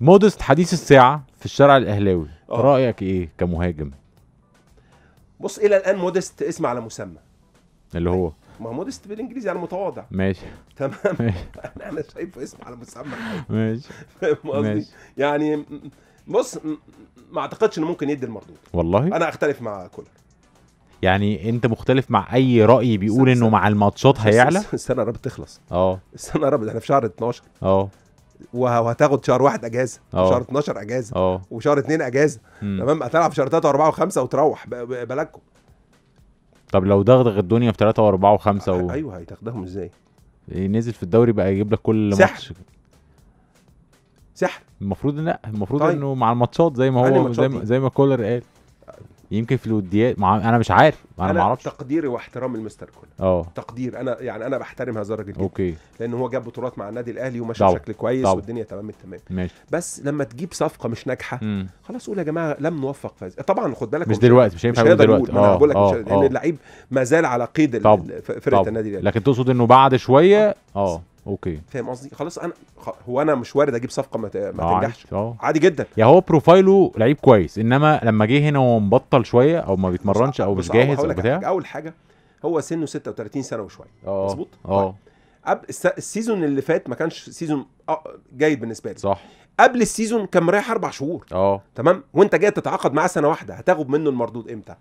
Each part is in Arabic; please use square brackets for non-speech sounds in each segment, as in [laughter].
مودست حديث الساعه في الشارع الاهلاوي أوه. رايك ايه كمهاجم بص الى الان مودست اسم على مسمى اللي هو ما هو مودست بالانجليزي يعني متواضع ماشي تمام ماشي. [laughs] انا شايفه اسم على مسمى ماشي فاهم قصدي يعني بص ما اعتقدش انه ممكن يدي المردود والله انا اختلف مع كولر يعني انت مختلف مع اي راي بيقول انه مع الماتشات هيعلى [laughs] السنه قربت تخلص اه السنه قربت احنا في شهر 12 اه وهتاخد شهر واحد اجازه أوه. شهر 12 اجازه أوه. وشهر اثنين اجازه تمام هتلعب شهر ثلاثه واربعه وخمسه وتروح بلدكم طب لو دغدغ الدنيا في ثلاثه واربعه وخمسه و... ايوه هيتاخدهم ازاي؟ إيه، نزل في الدوري بقى يجيب لك كل سحر. ماتش سحر المفروض لا المفروض طيب. انه مع الماتشات زي ما هو زي ما, زي ما كولر قال يمكن في الوديات مع... انا مش عارف انا, أنا ما اعرفش تقديري واحترامي لمستر كولا اه تقدير انا يعني انا بحترم هذا الراجل جدا اوكي لان هو جاب بطولات مع النادي الاهلي وماشي بشكل كويس طبعا. والدنيا تمام التمام ماشي بس لما تجيب صفقه مش ناجحه خلاص قول يا جماعه لم نوفق في طبعا خد بالك مش دلوقتي مش هينفع دلوقتي اه انا بقول لك آه، لان آه. اللعيب ما زال على قيد فرقه النادي الاهلي لكن تقصد انه بعد شويه اه, آه. اوكي فاهم قصدي خلاص انا هو انا مش وارد اجيب صفقه ما, آه، تنجحش عادي, آه. عادي جدا يا هو بروفايله لعيب كويس انما لما جه هنا وهو مبطل شويه او ما بيتمرنش او مش جاهز او بتاع اول حاجه هو سنه 36 سنه وشويه آه، مظبوط اه السيزون اللي فات ما كانش سيزون جيد بالنسبه لي صح قبل السيزون كان مريح اربع شهور اه تمام وانت جاي تتعاقد معاه سنه واحده هتاخد منه المردود امتى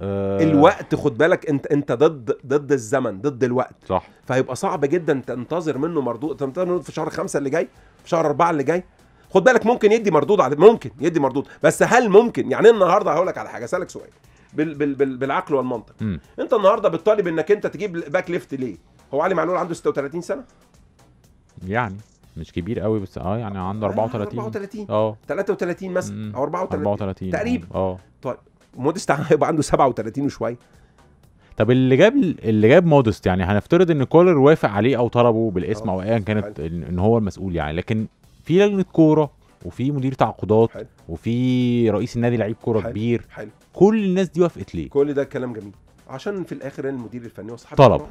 آه الوقت خد بالك انت انت ضد ضد الزمن ضد الوقت صح فهيبقى صعب جدا تنتظر منه مردود تنتظر منه في شهر خمسة اللي جاي في شهر أربعة اللي جاي خد بالك ممكن يدي مردود على ممكن يدي مردود بس هل ممكن يعني النهارده هقول لك على حاجه اسالك سؤال بال بال بال بالعقل والمنطق م. انت النهارده بتطالب انك انت تجيب باك ليفت ليه هو علي معلول عنده 36 سنه يعني مش كبير قوي بس اه يعني عنده 34 34 اه 33 آه. مثلا او 34 34 تقريبا اه طيب مودست [laughs] هيبقى عنده 37 وشويه طب اللي جاب اللي جاب مودست يعني هنفترض ان كولر وافق عليه او طلبه بالاسم آه. او ايا كانت ان هو المسؤول يعني لكن في لجنه كوره وفي مدير تعاقدات وفي رئيس النادي لعيب كوره كبير حل. كل الناس دي وافقت ليه كل ده كلام جميل عشان في الاخر يعني المدير الفني هو صاحب طلب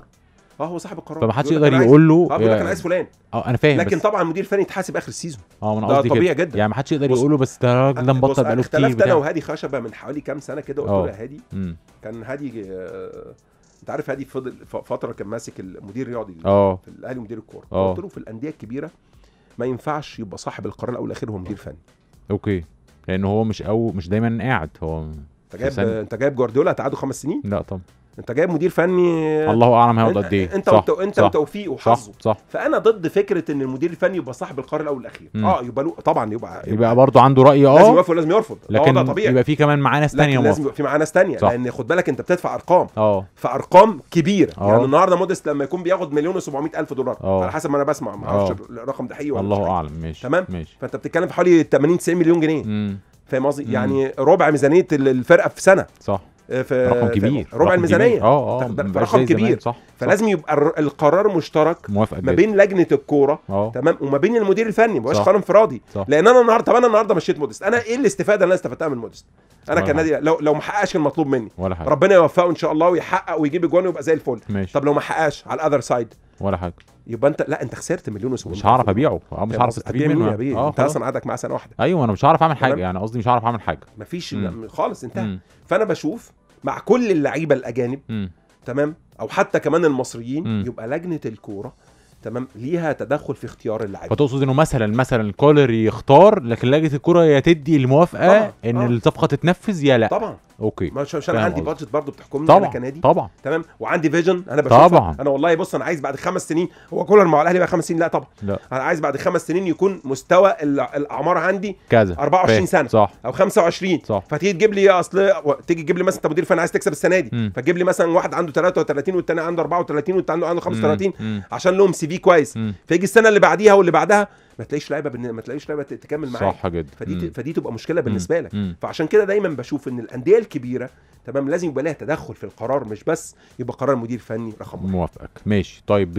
اه هو صاحب القرار فمحدش يقدر يقول له اه بيقول لك انا يعني عايز فلان اه انا فاهم لكن بس. طبعا المدير الفني يتحاسب اخر السيزون اه انا قصدي طبيعي جدا يعني محدش يقدر يقول له بس ده راجل ده مبطل بقاله كتير اختلفت انا وهادي خشبه من حوالي كام سنه كده قلت اه. له يا هادي كان هادي آه، انت عارف هادي فضل فتره كان ماسك المدير الرياضي اه في الاهلي ومدير الكوره اه. قلت له في الانديه الكبيره ما ينفعش يبقى صاحب القرار الاول والاخير هو مدير فني اوكي لان هو مش او مش دايما قاعد هو انت جايب انت جايب جوارديولا هتقعده خمس سنين لا طبعا انت جايب مدير فني الله اعلم هيقعد قد ايه انت صح انت صح وحظه صح, صح فانا ضد فكره ان المدير الفني يبقى صاحب القرار الاول والاخير اه يبقى له طبعا يبقى يبقى, يبقى برضه عنده راي اه لازم يوافق ولازم يرفض لكن آه، ده طبيعي يبقى في كمان معاه ناس ثانيه لازم يبقى في معاه ناس ثانيه لان خد بالك انت بتدفع ارقام اه فارقام كبيره أوه. يعني النهارده موديست لما يكون بياخد مليون و700 الف دولار أوه. على حسب ما انا بسمع ما اعرفش الرقم آه. ده حقيقي ولا الله اعلم ماشي تمام ماشي فانت بتتكلم في حوالي 80 90 مليون جنيه فاهم قصدي يعني ربع ميزانيه الفرقه في سنه صح آه، في رقم كبير ربع ربع الميزانيه اه اه رقم كبير صح فلازم صح. يبقى القرار مشترك ما بين لجنه الكوره آه. تمام وما بين المدير الفني ما قرار انفرادي لان انا النهارده طب انا النهارده مشيت مودست انا ايه الاستفاده اللي انا استفدتها من مودست انا كنادي لو لو ما حققش المطلوب مني ربنا يوفقه ان شاء الله ويحقق ويجيب اجوان ويبقى زي الفل طب لو ما حققش على الاذر سايد ولا حاجه يبقى انت لا انت خسرت مليون و مش هعرف ابيعه اه مش هعرف استفيد إيه؟ منه إيه؟ اه انت اصلا قعدك معاه سنه واحده ايوه انا مش هعرف اعمل حاجه يعني قصدي مش هعرف اعمل حاجه مفيش م. خالص انتهى فانا بشوف مع كل اللعيبه الاجانب م. تمام او حتى كمان المصريين م. يبقى لجنه الكوره تمام ليها تدخل في اختيار اللعيبه فتقصد انه مثلا مثلا كولر يختار لكن لجنه الكوره يا تدي الموافقه طبعًا. ان آه. الصفقه تتنفذ يا لا طبعا اوكي ما عشان عندي بادجت برضه بتحكمني طبعا. انا كنادي طبعا تمام وعندي فيجن انا بشوفها طبعا انا والله بص انا عايز بعد خمس سنين هو كولر مع الاهلي بقى خمس سنين لا طبعا لا. انا عايز بعد خمس سنين يكون مستوى الاعمار عندي كذا 24 سنه صح. او 25 صح. فتيجي تجيب لي اصل تيجي تجيب لي مثلا انت مدير فانا عايز تكسب السنه دي م. فتجيب لي مثلا واحد عنده 33 والثاني عنده 34 والثاني عنده 35 م. عشان لهم سي في كويس فيجي السنه اللي بعديها واللي بعدها ما تلاقيش لعيبه بن... ما تلاقيش لعيبه تكمل معاك صح جدا فدي ت... فدي تبقى مشكله بالنسبه لك فعشان كده دايما بشوف ان الانديه الكبيره تمام لازم يبقى لها تدخل في القرار مش بس يبقى قرار مدير فني رقم واحد موافقك ماشي طيب